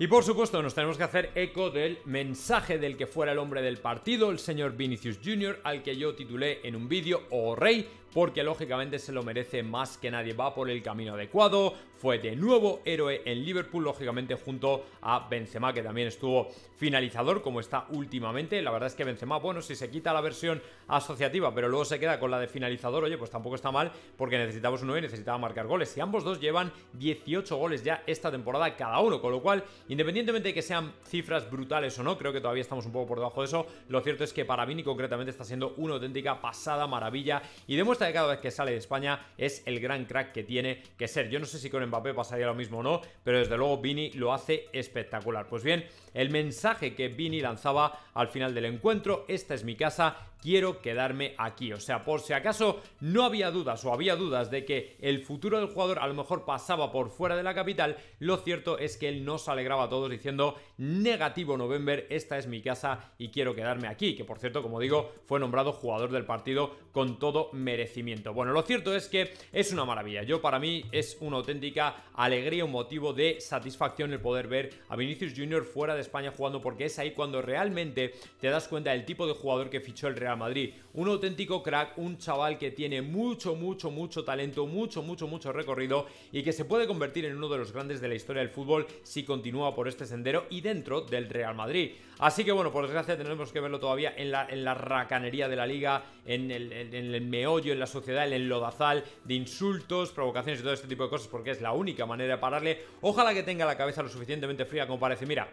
Y por supuesto nos tenemos que hacer eco del mensaje del que fuera el hombre del partido, el señor Vinicius Jr., al que yo titulé en un vídeo O oh, Rey, porque lógicamente se lo merece más que nadie, va por el camino adecuado, fue de nuevo héroe en Liverpool, lógicamente junto a Benzema, que también estuvo finalizador, como está últimamente. La verdad es que Benzema, bueno, si se quita la versión asociativa, pero luego se queda con la de finalizador, oye, pues tampoco está mal, porque necesitamos uno y necesitaba marcar goles. Y ambos dos llevan 18 goles ya esta temporada cada uno, con lo cual Independientemente de que sean cifras brutales o no, creo que todavía estamos un poco por debajo de eso, lo cierto es que para Vini concretamente está siendo una auténtica pasada maravilla y demuestra que cada vez que sale de España es el gran crack que tiene que ser. Yo no sé si con Mbappé pasaría lo mismo o no, pero desde luego Vini lo hace espectacular. Pues bien, el mensaje que Vini lanzaba al final del encuentro, esta es mi casa, quiero quedarme aquí. O sea, por si acaso no había dudas o había dudas de que el futuro del jugador a lo mejor pasaba por fuera de la capital, lo cierto es que él nos alegraba a todos diciendo negativo November, esta es mi casa y quiero quedarme aquí, que por cierto, como digo, fue nombrado jugador del partido con todo merecimiento. Bueno, lo cierto es que es una maravilla. Yo para mí es una auténtica alegría, un motivo de satisfacción el poder ver a Vinicius Junior fuera de España jugando porque es ahí cuando realmente te das cuenta del tipo de jugador que fichó el Real Real Madrid. Un auténtico crack, un chaval que tiene mucho, mucho, mucho talento, mucho, mucho, mucho recorrido y que se puede convertir en uno de los grandes de la historia del fútbol si continúa por este sendero y dentro del Real Madrid. Así que bueno, por desgracia tenemos que verlo todavía en la, racanería de la liga, en el, meollo, en la sociedad, en el lodazal de insultos, provocaciones y todo este tipo de cosas porque es la única manera de pararle. Ojalá que tenga la cabeza lo suficientemente fría como parece. mira,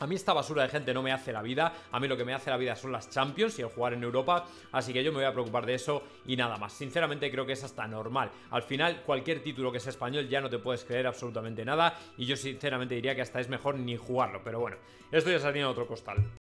a mí esta basura de gente no me hace la vida, a mí lo que me hace la vida son las Champions y el jugar en Europa, así que yo me voy a preocupar de eso y nada más. Sinceramente creo que es hasta normal. Al final cualquier título que sea español ya no te puedes creer absolutamente nada y yo sinceramente diría que hasta es mejor ni jugarlo, pero bueno, esto ya salía en otro costal.